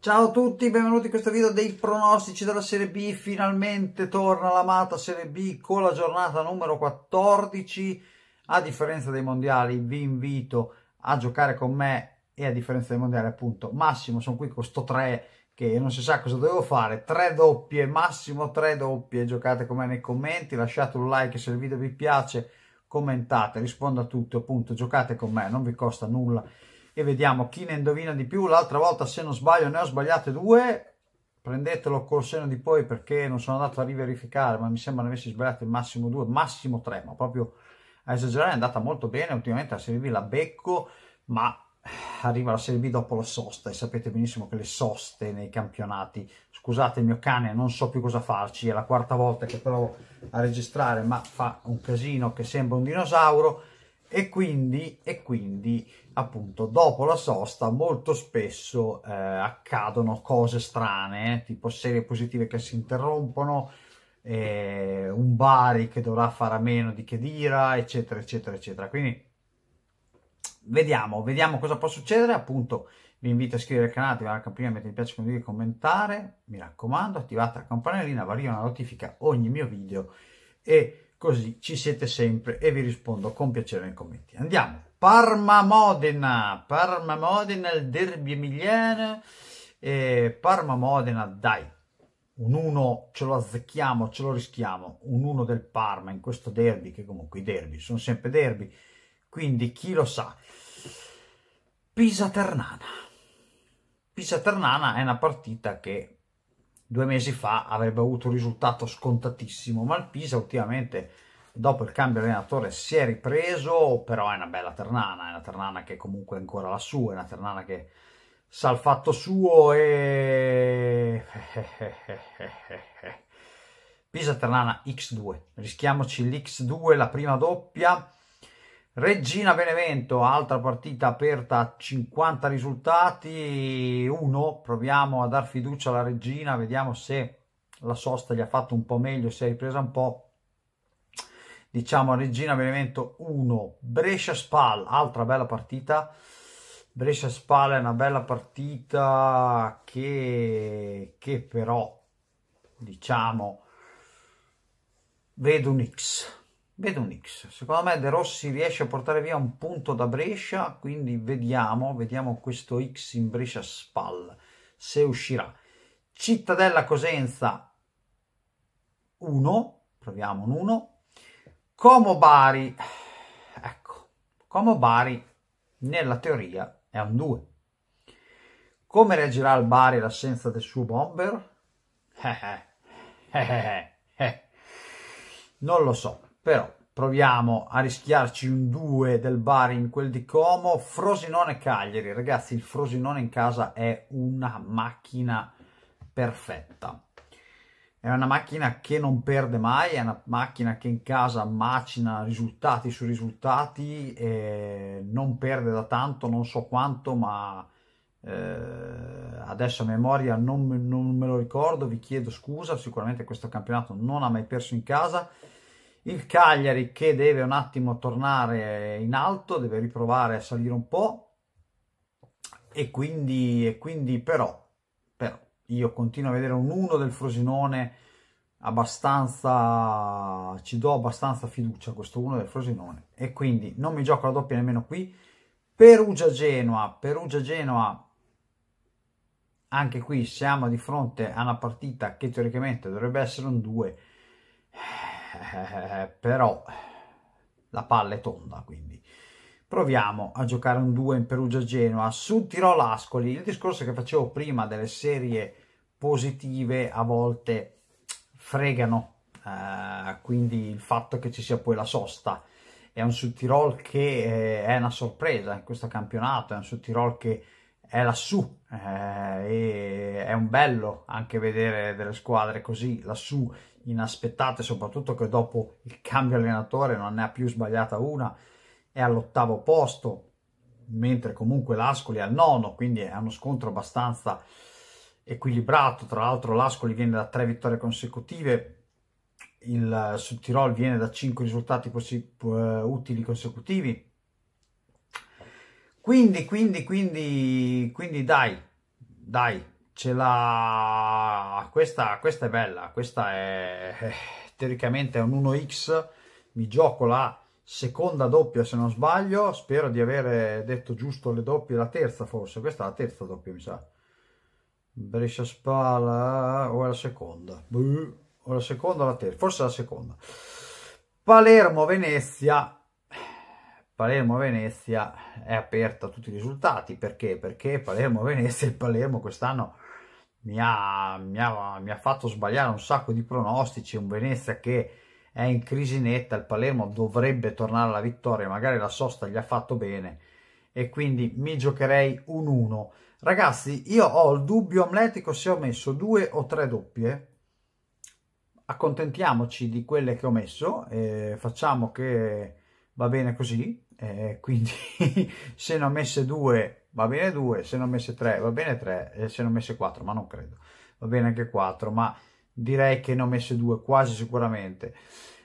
Ciao a tutti, benvenuti in questo video dei pronostici della Serie B. Finalmente torna l'amata Serie B con la giornata numero 14. A differenza dei mondiali, vi invito a giocare con me e a differenza dei mondiali, appunto, massimo sono qui con sto 3 che non si sa cosa dovevo fare. 3 doppie, massimo 3 doppie. Giocate con me nei commenti, lasciate un like se il video vi piace, commentate, rispondo a tutto, appunto, giocate con me, non vi costa nulla e vediamo chi ne indovina di più. L'altra volta, se non sbaglio, ne ho sbagliate due. Prendetelo col seno di poi perché non sono andato a riverificare, ma mi sembra ne avessi sbagliate massimo due, massimo tre, ma proprio a esagerare è andata molto bene. Ultimamente la Serie B la becco, ma arriva la Serie B dopo la sosta e sapete benissimo che le soste nei campionati scusate il mio cane non so più cosa farci è la quarta volta che provo a registrare ma fa un casino che sembra un dinosauro e quindi, e quindi appunto dopo la sosta molto spesso eh, accadono cose strane, tipo serie positive che si interrompono, eh, un Bari che dovrà fare a meno di Chedira, eccetera, eccetera, eccetera. Quindi vediamo, vediamo cosa può succedere, appunto vi invito a iscrivervi al canale, attivare la campanella, mettere mi piace, condividere, commentare, mi raccomando, attivate la campanellina, varia una notifica ogni mio video e così ci siete sempre e vi rispondo con piacere nei commenti. Andiamo. Parma-Modena, Parma-Modena, il derby emiliano, eh, Parma-Modena, dai, un 1 ce lo azzecchiamo, ce lo rischiamo, un 1 del Parma in questo derby, che comunque i derby sono sempre derby, quindi chi lo sa. Pisa-Ternana, Pisa-Ternana è una partita che due mesi fa avrebbe avuto un risultato scontatissimo, ma il Pisa ultimamente dopo il cambio allenatore si è ripreso, però è una bella ternana, è una ternana che comunque è ancora la sua, è una ternana che sa il fatto suo e... Pisa Ternana X2, rischiamoci l'X2, la prima doppia, Regina Benevento, altra partita aperta 50 risultati, 1, proviamo a dar fiducia alla Regina, vediamo se la sosta gli ha fatto un po' meglio, si è ripresa un po'. Diciamo Regina Benevento 1, Brescia Spal, altra bella partita. Brescia Spal è una bella partita che, che però, diciamo, vedo un X Vedo un X. Secondo me De Rossi riesce a portare via un punto da Brescia, quindi vediamo, vediamo questo X in Brescia Spal, se uscirà. Cittadella Cosenza 1, proviamo un 1. Como Bari, ecco, Como Bari nella teoria è un 2. Come reagirà il Bari l'assenza del suo bomber? Eh, eh, eh, non lo so però proviamo a rischiarci un 2 del Bari in quel di Como. Frosinone-Cagliari, ragazzi, il Frosinone in casa è una macchina perfetta. È una macchina che non perde mai, è una macchina che in casa macina risultati su risultati e non perde da tanto, non so quanto, ma eh, adesso a memoria non, non me lo ricordo, vi chiedo scusa, sicuramente questo campionato non ha mai perso in casa il Cagliari che deve un attimo tornare in alto, deve riprovare a salire un po' e quindi, e quindi però, però io continuo a vedere un 1 del Frosinone abbastanza, ci do abbastanza fiducia a questo 1 del Frosinone e quindi non mi gioco la doppia nemmeno qui. Perugia-Genoa, Perugia-Genoa anche qui siamo di fronte a una partita che teoricamente dovrebbe essere un 2 eh, però la palla è tonda, quindi proviamo a giocare un 2 in Perugia-Genoa su Tirol-Ascoli. Il discorso che facevo prima delle serie positive a volte fregano, eh, quindi il fatto che ci sia poi la sosta. È un su Tirol che eh, è una sorpresa in questo campionato, è un su Tirol che è lassù eh, è un bello anche vedere delle squadre così lassù inaspettate soprattutto che dopo il cambio allenatore non ne ha più sbagliata una è all'ottavo posto mentre comunque l'Ascoli è al nono quindi è uno scontro abbastanza equilibrato tra l'altro l'Ascoli viene da tre vittorie consecutive il Sud Tirol viene da cinque risultati eh, utili consecutivi quindi, quindi, quindi, quindi dai, dai, ce la... Questa, questa è bella, questa è eh, teoricamente un 1x, mi gioco la seconda doppia se non sbaglio, spero di aver detto giusto le doppie, la terza forse, questa è la terza doppia mi sa. Brescia Spala eh, o la seconda? Boh, o la seconda o la terza? Forse la seconda. Palermo Venezia Palermo-Venezia è aperta a tutti i risultati. Perché? Perché Palermo-Venezia e Palermo quest'anno mi ha, mi, ha, mi ha, fatto sbagliare un sacco di pronostici. Un Venezia che è in crisi netta, il Palermo dovrebbe tornare alla vittoria, magari la sosta gli ha fatto bene. E quindi mi giocherei un 1. Ragazzi, io ho il dubbio amletico se ho messo due o tre doppie. Accontentiamoci di quelle che ho messo, eh, facciamo che va bene così eh, quindi se ne ho messe due va bene due, se ne ho messe tre va bene tre, e eh, se ne ho messe quattro ma non credo, va bene anche quattro, ma direi che ne ho messe due quasi sicuramente.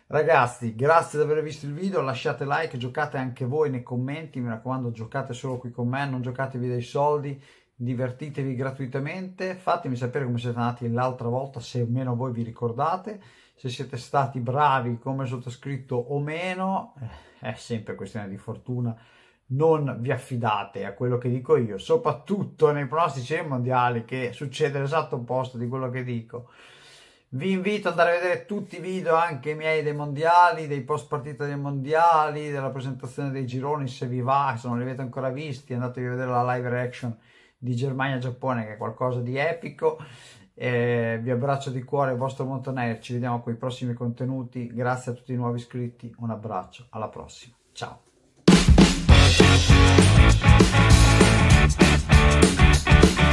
Ragazzi, grazie di aver visto il video, lasciate like, giocate anche voi nei commenti, mi raccomando giocate solo qui con me, non giocatevi dei soldi, divertitevi gratuitamente, fatemi sapere come siete andati l'altra volta, se almeno voi vi ricordate, se siete stati bravi come sottoscritto o meno, eh, è sempre questione di fortuna, non vi affidate a quello che dico io, soprattutto nei pronostici mondiali che succede l'esatto opposto di quello che dico. Vi invito ad andare a vedere tutti i video, anche i miei dei mondiali, dei post partita dei mondiali, della presentazione dei gironi se vi va, se non li avete ancora visti, andatevi a vedere la live reaction di Germania-Giappone che è qualcosa di epico. Eh, vi abbraccio di cuore, vostro Montaner, ci vediamo con i prossimi contenuti, grazie a tutti i nuovi iscritti, un abbraccio, alla prossima, ciao! Thank you.